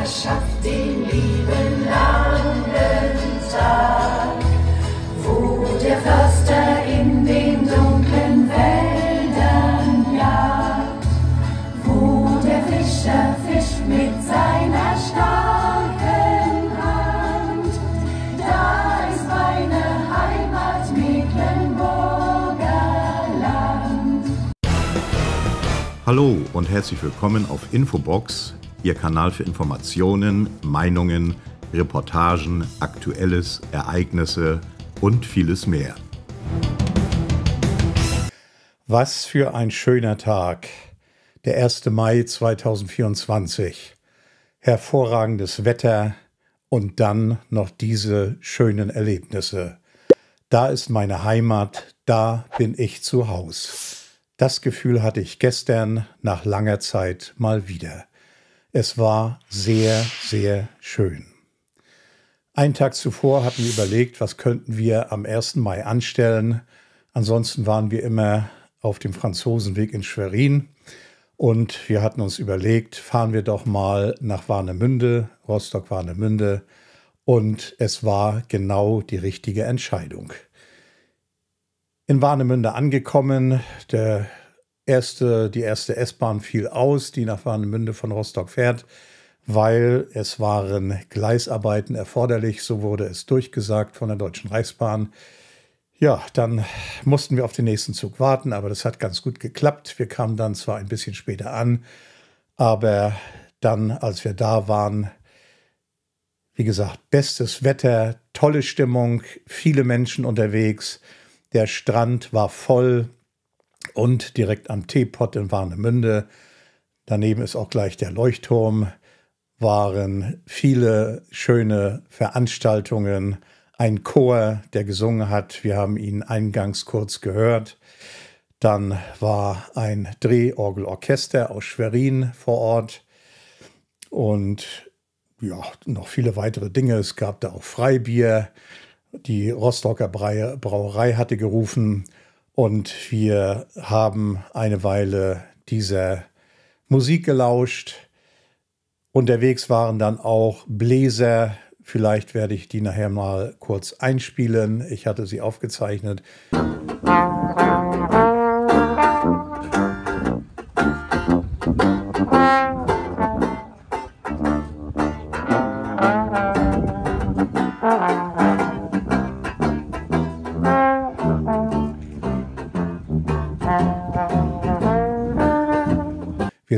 verschafft den lieben langen Tag, wo der Förster in den dunklen Wäldern jagt, wo der Fischer fischt mit seiner starken Hand. Da ist meine Heimat Mecklenburger Land. Hallo und herzlich willkommen auf Infobox Ihr Kanal für Informationen, Meinungen, Reportagen, Aktuelles, Ereignisse und vieles mehr. Was für ein schöner Tag. Der 1. Mai 2024. Hervorragendes Wetter und dann noch diese schönen Erlebnisse. Da ist meine Heimat, da bin ich zu Hause. Das Gefühl hatte ich gestern nach langer Zeit mal wieder. Es war sehr, sehr schön. Einen Tag zuvor hatten wir überlegt, was könnten wir am 1. Mai anstellen. Ansonsten waren wir immer auf dem Franzosenweg in Schwerin und wir hatten uns überlegt, fahren wir doch mal nach Warnemünde, Rostock-Warnemünde. Und es war genau die richtige Entscheidung. In Warnemünde angekommen, der erste, die erste S-Bahn fiel aus, die nach Warnemünde von Rostock fährt, weil es waren Gleisarbeiten erforderlich, so wurde es durchgesagt von der Deutschen Reichsbahn. Ja, dann mussten wir auf den nächsten Zug warten, aber das hat ganz gut geklappt. Wir kamen dann zwar ein bisschen später an, aber dann, als wir da waren, wie gesagt, bestes Wetter, tolle Stimmung, viele Menschen unterwegs. Der Strand war voll, und direkt am Teepot in Warnemünde. Daneben ist auch gleich der Leuchtturm. Waren viele schöne Veranstaltungen. Ein Chor, der gesungen hat. Wir haben ihn eingangs kurz gehört. Dann war ein Drehorgelorchester aus Schwerin vor Ort. Und ja, noch viele weitere Dinge. Es gab da auch Freibier. Die Rostocker Brauerei hatte gerufen, und wir haben eine Weile dieser Musik gelauscht. Unterwegs waren dann auch Bläser. Vielleicht werde ich die nachher mal kurz einspielen. Ich hatte sie aufgezeichnet. Musik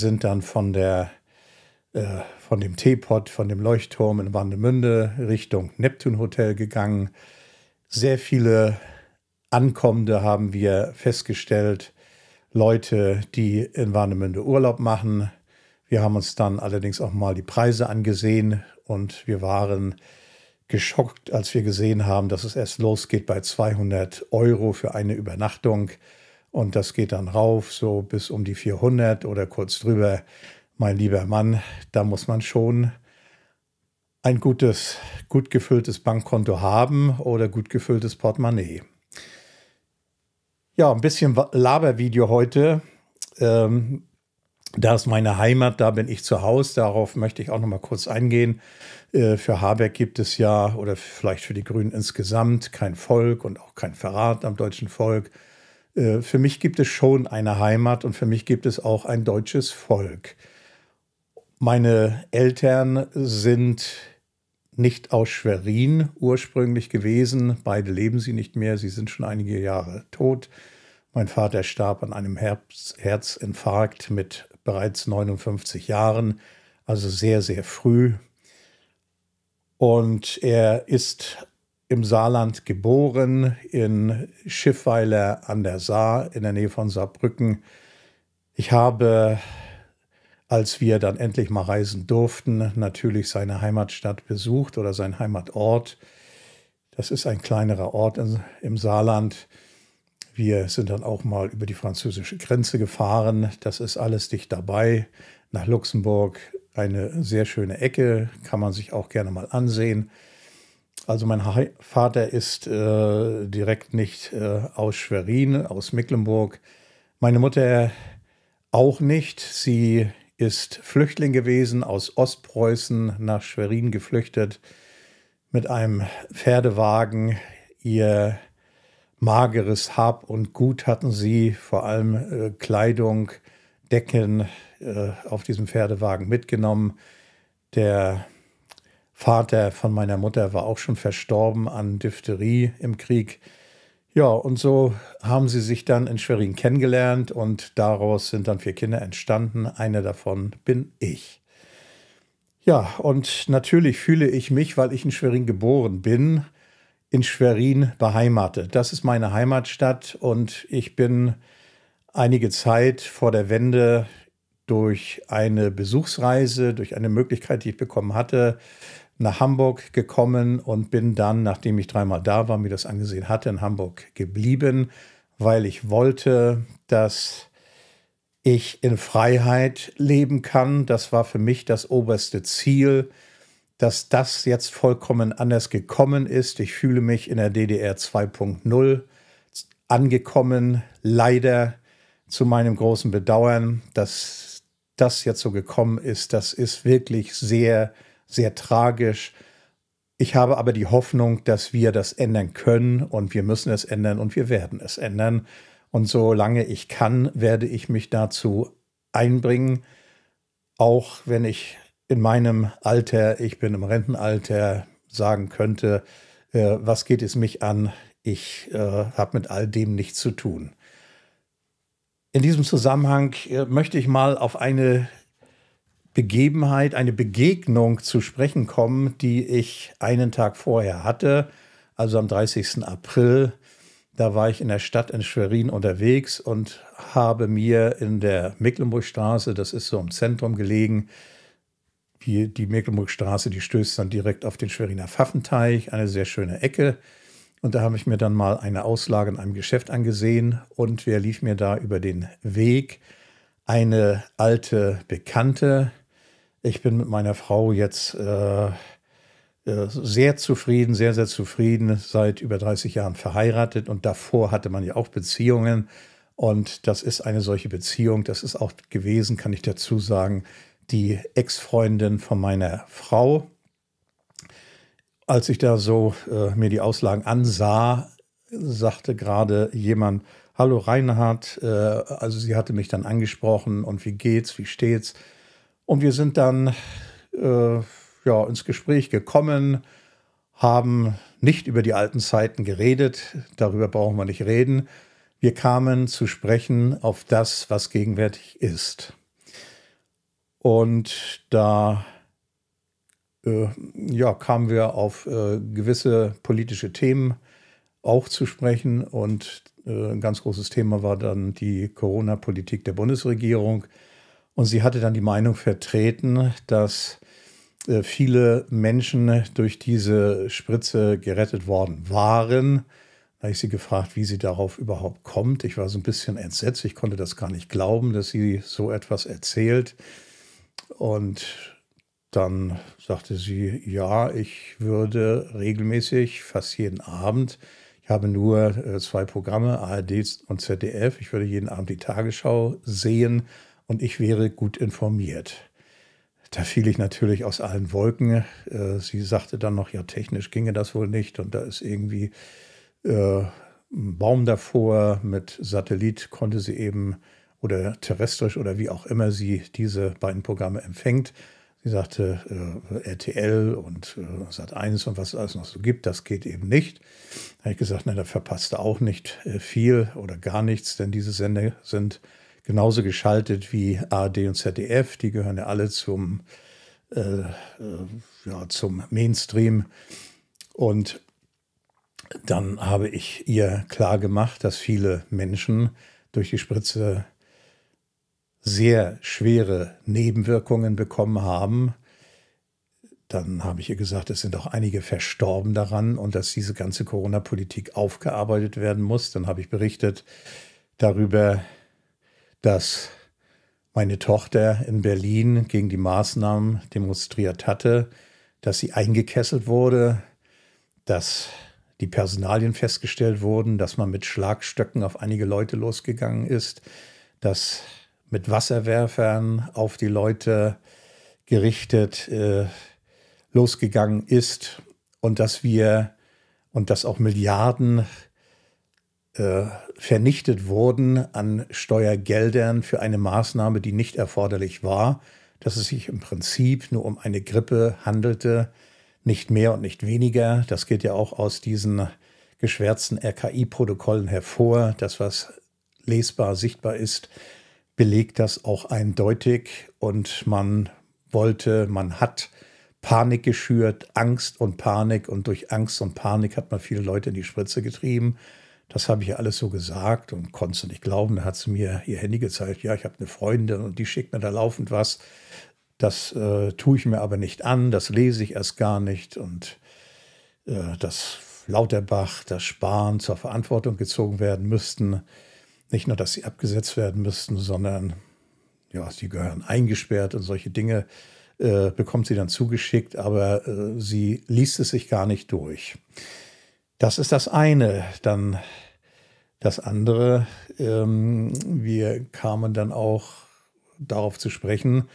wir sind dann von der äh, von dem Teepot, von dem Leuchtturm in Warnemünde Richtung Neptun Hotel gegangen. Sehr viele Ankommende haben wir festgestellt, Leute, die in Warnemünde Urlaub machen. Wir haben uns dann allerdings auch mal die Preise angesehen und wir waren geschockt, als wir gesehen haben, dass es erst losgeht bei 200 Euro für eine Übernachtung. Und das geht dann rauf, so bis um die 400 oder kurz drüber. Mein lieber Mann, da muss man schon ein gutes, gut gefülltes Bankkonto haben oder gut gefülltes Portemonnaie. Ja, ein bisschen Labervideo heute. Ähm, da ist meine Heimat, da bin ich zu Hause. Darauf möchte ich auch noch mal kurz eingehen. Äh, für Habeck gibt es ja, oder vielleicht für die Grünen insgesamt, kein Volk und auch kein Verrat am deutschen Volk. Äh, für mich gibt es schon eine Heimat und für mich gibt es auch ein deutsches Volk. Meine Eltern sind nicht aus Schwerin ursprünglich gewesen. Beide leben sie nicht mehr. Sie sind schon einige Jahre tot. Mein Vater starb an einem Herz Herzinfarkt mit bereits 59 Jahren, also sehr, sehr früh. Und er ist im Saarland geboren, in Schiffweiler an der Saar in der Nähe von Saarbrücken. Ich habe, als wir dann endlich mal reisen durften, natürlich seine Heimatstadt besucht oder seinen Heimatort. Das ist ein kleinerer Ort im Saarland. Wir sind dann auch mal über die französische Grenze gefahren. Das ist alles dicht dabei. Nach Luxemburg eine sehr schöne Ecke, kann man sich auch gerne mal ansehen. Also mein Vater ist äh, direkt nicht äh, aus Schwerin, aus Mecklenburg. Meine Mutter auch nicht. Sie ist Flüchtling gewesen, aus Ostpreußen nach Schwerin geflüchtet, mit einem Pferdewagen. Ihr mageres Hab und Gut hatten sie, vor allem äh, Kleidung, Decken äh, auf diesem Pferdewagen mitgenommen. Der Vater von meiner Mutter war auch schon verstorben an Diphtherie im Krieg. Ja, und so haben sie sich dann in Schwerin kennengelernt und daraus sind dann vier Kinder entstanden. Eine davon bin ich. Ja, und natürlich fühle ich mich, weil ich in Schwerin geboren bin, in Schwerin beheimatet. Das ist meine Heimatstadt und ich bin einige Zeit vor der Wende durch eine Besuchsreise, durch eine Möglichkeit, die ich bekommen hatte, nach Hamburg gekommen und bin dann, nachdem ich dreimal da war, mir das angesehen hatte, in Hamburg geblieben, weil ich wollte, dass ich in Freiheit leben kann. Das war für mich das oberste Ziel, dass das jetzt vollkommen anders gekommen ist. Ich fühle mich in der DDR 2.0 angekommen, leider zu meinem großen Bedauern, dass das jetzt so gekommen ist. Das ist wirklich sehr sehr tragisch. Ich habe aber die Hoffnung, dass wir das ändern können und wir müssen es ändern und wir werden es ändern. Und solange ich kann, werde ich mich dazu einbringen, auch wenn ich in meinem Alter, ich bin im Rentenalter, sagen könnte, äh, was geht es mich an, ich äh, habe mit all dem nichts zu tun. In diesem Zusammenhang äh, möchte ich mal auf eine Begebenheit, eine Begegnung zu sprechen kommen, die ich einen Tag vorher hatte, also am 30. April. Da war ich in der Stadt in Schwerin unterwegs und habe mir in der Mecklenburgstraße, das ist so im Zentrum gelegen, die, die Mecklenburgstraße, die stößt dann direkt auf den Schweriner Pfaffenteich, eine sehr schöne Ecke. Und da habe ich mir dann mal eine Auslage in einem Geschäft angesehen und wer lief mir da über den Weg? Eine alte Bekannte, ich bin mit meiner Frau jetzt äh, äh, sehr zufrieden, sehr, sehr zufrieden, seit über 30 Jahren verheiratet und davor hatte man ja auch Beziehungen. Und das ist eine solche Beziehung, das ist auch gewesen, kann ich dazu sagen, die Ex-Freundin von meiner Frau. Als ich da so äh, mir die Auslagen ansah, sagte gerade jemand, Hallo Reinhard, äh, also sie hatte mich dann angesprochen und wie geht's, wie steht's? Und wir sind dann äh, ja, ins Gespräch gekommen, haben nicht über die alten Zeiten geredet, darüber brauchen wir nicht reden. Wir kamen zu sprechen auf das, was gegenwärtig ist. Und da äh, ja, kamen wir auf äh, gewisse politische Themen auch zu sprechen. Und äh, ein ganz großes Thema war dann die Corona-Politik der Bundesregierung. Und sie hatte dann die Meinung vertreten, dass äh, viele Menschen durch diese Spritze gerettet worden waren. Da habe ich sie gefragt, wie sie darauf überhaupt kommt. Ich war so ein bisschen entsetzt. Ich konnte das gar nicht glauben, dass sie so etwas erzählt. Und dann sagte sie, ja, ich würde regelmäßig, fast jeden Abend, ich habe nur äh, zwei Programme, ARD und ZDF, ich würde jeden Abend die Tagesschau sehen und ich wäre gut informiert. Da fiel ich natürlich aus allen Wolken. Äh, sie sagte dann noch, ja, technisch ginge das wohl nicht und da ist irgendwie äh, ein Baum davor. Mit Satellit konnte sie eben oder terrestrisch oder wie auch immer sie diese beiden Programme empfängt. Sie sagte, äh, RTL und äh, Sat1 und was es alles noch so gibt, das geht eben nicht. Da habe ich gesagt, na, da verpasst er auch nicht äh, viel oder gar nichts, denn diese Sende sind genauso geschaltet wie ARD und ZDF. Die gehören ja alle zum, äh, äh, ja, zum Mainstream. Und dann habe ich ihr klar gemacht, dass viele Menschen durch die Spritze sehr schwere Nebenwirkungen bekommen haben. Dann habe ich ihr gesagt, es sind auch einige verstorben daran und dass diese ganze Corona-Politik aufgearbeitet werden muss. Dann habe ich berichtet darüber, dass meine Tochter in Berlin gegen die Maßnahmen demonstriert hatte, dass sie eingekesselt wurde, dass die Personalien festgestellt wurden, dass man mit Schlagstöcken auf einige Leute losgegangen ist, dass mit Wasserwerfern auf die Leute gerichtet äh, losgegangen ist und dass wir und dass auch Milliarden äh, vernichtet wurden an Steuergeldern für eine Maßnahme, die nicht erforderlich war, dass es sich im Prinzip nur um eine Grippe handelte, nicht mehr und nicht weniger. Das geht ja auch aus diesen geschwärzten RKI-Protokollen hervor. Das, was lesbar, sichtbar ist, belegt das auch eindeutig und man wollte, man hat Panik geschürt, Angst und Panik und durch Angst und Panik hat man viele Leute in die Spritze getrieben. Das habe ich alles so gesagt und konnte nicht glauben. Da hat sie mir ihr Handy gezeigt. Ja, ich habe eine Freundin und die schickt mir da laufend was. Das äh, tue ich mir aber nicht an, das lese ich erst gar nicht. Und äh, dass Lauterbach, das Spahn zur Verantwortung gezogen werden müssten. Nicht nur, dass sie abgesetzt werden müssten, sondern ja, sie gehören eingesperrt und solche Dinge äh, bekommt sie dann zugeschickt, aber äh, sie liest es sich gar nicht durch. Das ist das eine. Dann das andere, ähm, wir kamen dann auch darauf zu sprechen,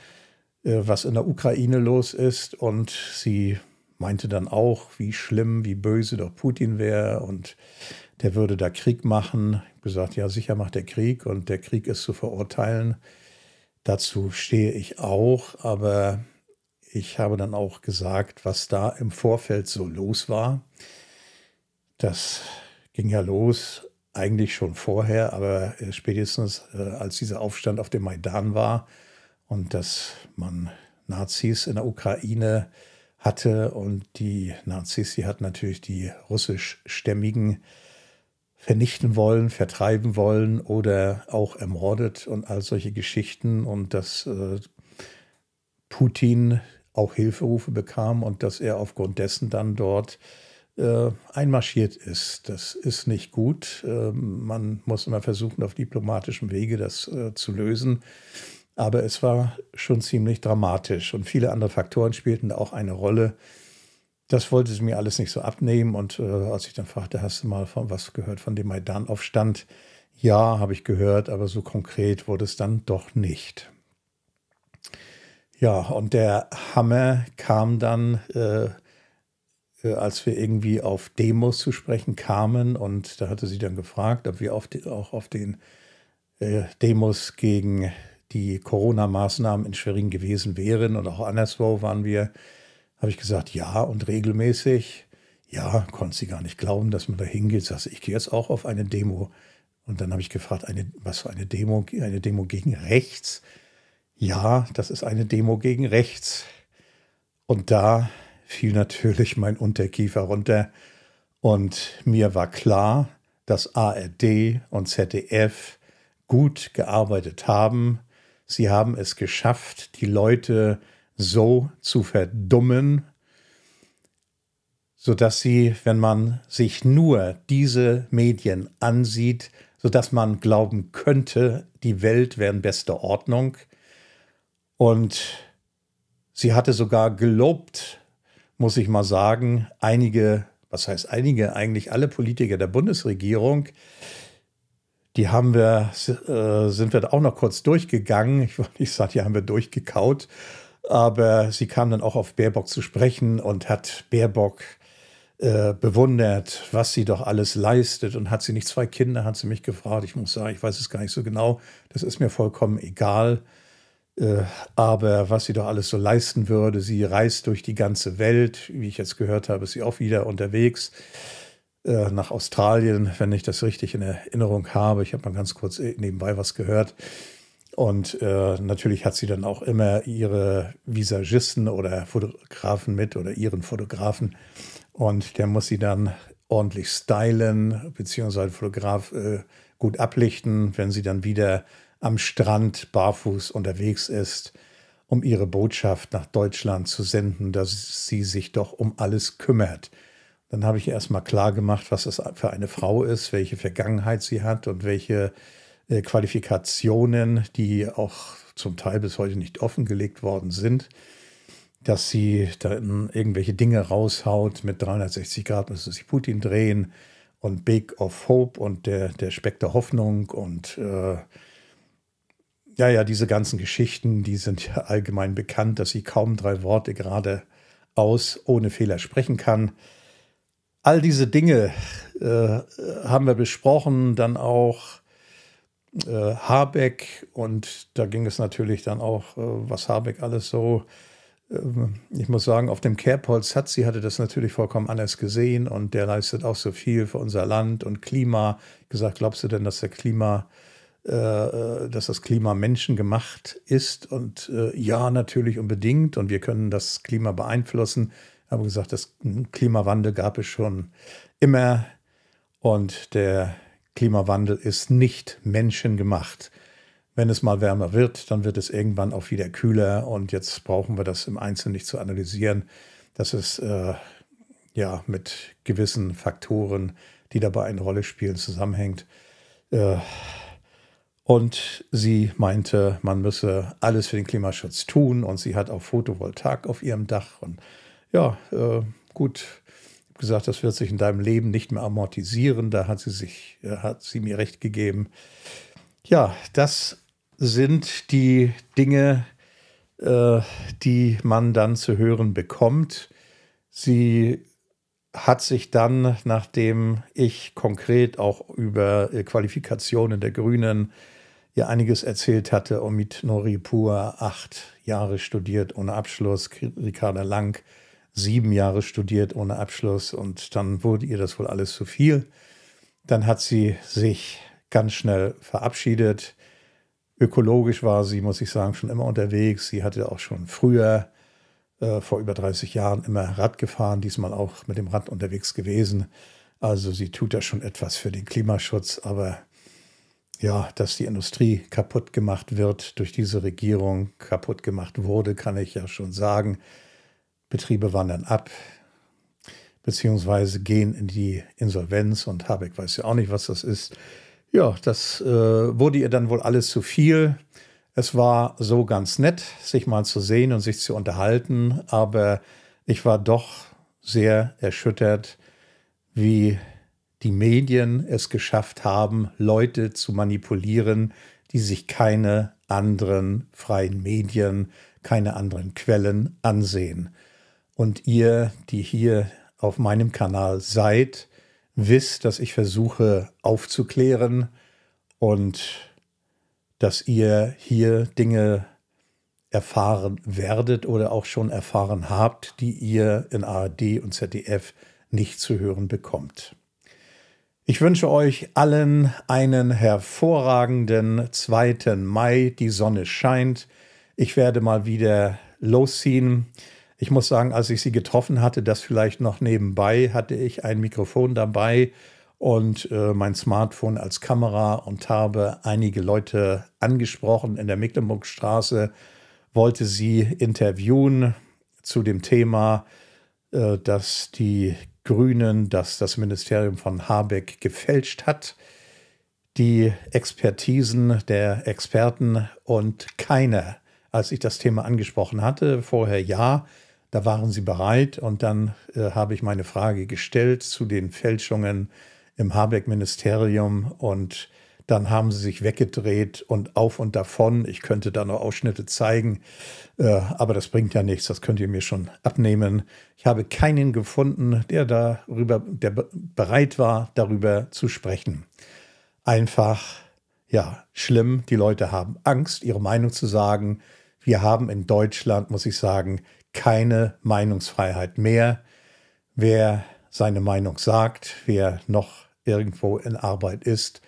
äh, was in der Ukraine los ist. Und sie meinte dann auch, wie schlimm, wie böse doch Putin wäre und der würde da Krieg machen. Ich habe gesagt, ja, sicher macht der Krieg und der Krieg ist zu verurteilen. Dazu stehe ich auch, aber ich habe dann auch gesagt, was da im Vorfeld so los war. Das ging ja los eigentlich schon vorher, aber spätestens äh, als dieser Aufstand auf dem Maidan war und dass man Nazis in der Ukraine hatte und die Nazis, die hatten natürlich die russischstämmigen vernichten wollen, vertreiben wollen oder auch ermordet und all solche Geschichten und dass äh, Putin auch Hilferufe bekam und dass er aufgrund dessen dann dort äh, einmarschiert ist. Das ist nicht gut. Ähm, man muss immer versuchen, auf diplomatischem Wege das äh, zu lösen. Aber es war schon ziemlich dramatisch und viele andere Faktoren spielten da auch eine Rolle. Das wollte sie mir alles nicht so abnehmen und äh, als ich dann fragte, hast du mal von was gehört von dem Maidan-Aufstand? Ja, habe ich gehört, aber so konkret wurde es dann doch nicht. Ja, und der Hammer kam dann äh, äh, als wir irgendwie auf Demos zu sprechen kamen. Und da hatte sie dann gefragt, ob wir auf die, auch auf den äh, Demos gegen die Corona-Maßnahmen in Schwerin gewesen wären und auch anderswo waren wir, habe ich gesagt, ja und regelmäßig. Ja, konnte sie gar nicht glauben, dass man da hingeht. Sagte, ich gehe jetzt auch auf eine Demo. Und dann habe ich gefragt, eine, was für eine Demo? Eine Demo gegen rechts? Ja, das ist eine Demo gegen rechts. Und da fiel natürlich mein Unterkiefer runter und mir war klar, dass ARD und ZDF gut gearbeitet haben. Sie haben es geschafft, die Leute so zu verdummen, sodass sie, wenn man sich nur diese Medien ansieht, sodass man glauben könnte, die Welt wäre in bester Ordnung. Und sie hatte sogar gelobt, muss ich mal sagen, einige, was heißt einige, eigentlich alle Politiker der Bundesregierung, die haben wir, äh, sind wir da auch noch kurz durchgegangen. Ich wollte nicht sagen, die haben wir durchgekaut. Aber sie kam dann auch auf Baerbock zu sprechen und hat Baerbock äh, bewundert, was sie doch alles leistet. Und hat sie nicht zwei Kinder, hat sie mich gefragt. Ich muss sagen, ich weiß es gar nicht so genau. Das ist mir vollkommen egal. Äh, aber was sie doch alles so leisten würde, sie reist durch die ganze Welt. Wie ich jetzt gehört habe, ist sie auch wieder unterwegs äh, nach Australien, wenn ich das richtig in Erinnerung habe. Ich habe mal ganz kurz äh, nebenbei was gehört. Und äh, natürlich hat sie dann auch immer ihre Visagisten oder Fotografen mit oder ihren Fotografen. Und der muss sie dann ordentlich stylen, beziehungsweise Fotograf äh, gut ablichten, wenn sie dann wieder am Strand barfuß unterwegs ist, um ihre Botschaft nach Deutschland zu senden, dass sie sich doch um alles kümmert. Dann habe ich erstmal klar gemacht, was das für eine Frau ist, welche Vergangenheit sie hat und welche äh, Qualifikationen, die auch zum Teil bis heute nicht offengelegt worden sind, dass sie dann irgendwelche Dinge raushaut. Mit 360 Grad müsste sich Putin drehen und Big of Hope und der, der Speck der Hoffnung und äh, ja, ja, diese ganzen Geschichten, die sind ja allgemein bekannt, dass sie kaum drei Worte geradeaus ohne Fehler sprechen kann. All diese Dinge äh, haben wir besprochen, dann auch äh, Habeck und da ging es natürlich dann auch, äh, was Habeck alles so, ähm, ich muss sagen, auf dem Kerbholz hat sie hatte das natürlich vollkommen anders gesehen und der leistet auch so viel für unser Land und Klima. gesagt, glaubst du denn, dass der Klima äh, äh, dass das Klima menschengemacht ist und äh, ja, natürlich unbedingt und wir können das Klima beeinflussen. Aber gesagt, das Klimawandel gab es schon immer und der Klimawandel ist nicht menschengemacht. Wenn es mal wärmer wird, dann wird es irgendwann auch wieder kühler und jetzt brauchen wir das im Einzelnen nicht zu analysieren. Das ist äh, ja mit gewissen Faktoren, die dabei eine Rolle spielen, zusammenhängt. Äh, und sie meinte, man müsse alles für den Klimaschutz tun. Und sie hat auch Photovoltaik auf ihrem Dach. Und ja, äh, gut, ich habe gesagt, das wird sich in deinem Leben nicht mehr amortisieren. Da hat sie, sich, äh, hat sie mir recht gegeben. Ja, das sind die Dinge, äh, die man dann zu hören bekommt. Sie hat sich dann, nachdem ich konkret auch über Qualifikationen der Grünen ihr einiges erzählt hatte. Omid Noripur, acht Jahre studiert ohne Abschluss. Ricarda Lang, sieben Jahre studiert ohne Abschluss. Und dann wurde ihr das wohl alles zu viel. Dann hat sie sich ganz schnell verabschiedet. Ökologisch war sie, muss ich sagen, schon immer unterwegs. Sie hatte auch schon früher, äh, vor über 30 Jahren, immer Rad gefahren, diesmal auch mit dem Rad unterwegs gewesen. Also sie tut da schon etwas für den Klimaschutz, aber ja, dass die Industrie kaputt gemacht wird durch diese Regierung, kaputt gemacht wurde, kann ich ja schon sagen. Betriebe wandern ab, beziehungsweise gehen in die Insolvenz und Habeck weiß ja auch nicht, was das ist. Ja, das äh, wurde ihr dann wohl alles zu viel. Es war so ganz nett, sich mal zu sehen und sich zu unterhalten, aber ich war doch sehr erschüttert, wie die Medien es geschafft haben, Leute zu manipulieren, die sich keine anderen freien Medien, keine anderen Quellen ansehen. Und ihr, die hier auf meinem Kanal seid, wisst, dass ich versuche aufzuklären und dass ihr hier Dinge erfahren werdet oder auch schon erfahren habt, die ihr in ARD und ZDF nicht zu hören bekommt. Ich wünsche euch allen einen hervorragenden 2. Mai. Die Sonne scheint. Ich werde mal wieder losziehen. Ich muss sagen, als ich sie getroffen hatte, das vielleicht noch nebenbei, hatte ich ein Mikrofon dabei und äh, mein Smartphone als Kamera und habe einige Leute angesprochen in der Mecklenburgstraße, wollte sie interviewen zu dem Thema, äh, dass die Grünen, dass das Ministerium von Habeck gefälscht hat. Die Expertisen der Experten und keine. Als ich das Thema angesprochen hatte, vorher ja, da waren sie bereit und dann äh, habe ich meine Frage gestellt zu den Fälschungen im Habeck-Ministerium und dann haben sie sich weggedreht und auf und davon. Ich könnte da noch Ausschnitte zeigen, äh, aber das bringt ja nichts. Das könnt ihr mir schon abnehmen. Ich habe keinen gefunden, der darüber, der bereit war, darüber zu sprechen. Einfach, ja, schlimm. Die Leute haben Angst, ihre Meinung zu sagen. Wir haben in Deutschland, muss ich sagen, keine Meinungsfreiheit mehr. Wer seine Meinung sagt, wer noch irgendwo in Arbeit ist,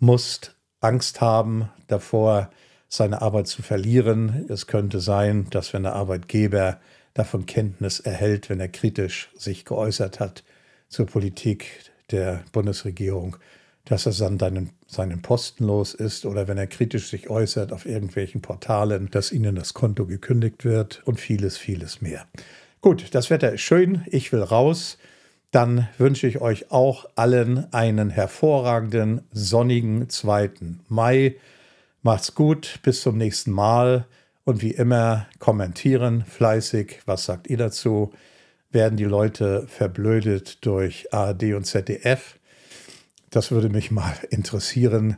musst Angst haben davor, seine Arbeit zu verlieren. Es könnte sein, dass wenn der Arbeitgeber davon Kenntnis erhält, wenn er kritisch sich geäußert hat zur Politik der Bundesregierung, dass er dann deinen, seinen Posten los ist oder wenn er kritisch sich äußert auf irgendwelchen Portalen, dass ihnen das Konto gekündigt wird und vieles, vieles mehr. Gut, das Wetter ist schön, ich will raus dann wünsche ich euch auch allen einen hervorragenden, sonnigen 2. Mai. Macht's gut, bis zum nächsten Mal und wie immer kommentieren fleißig, was sagt ihr dazu? Werden die Leute verblödet durch ARD und ZDF? Das würde mich mal interessieren.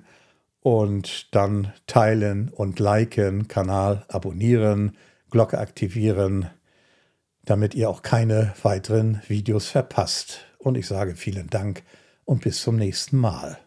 Und dann teilen und liken, Kanal abonnieren, Glocke aktivieren damit ihr auch keine weiteren Videos verpasst. Und ich sage vielen Dank und bis zum nächsten Mal.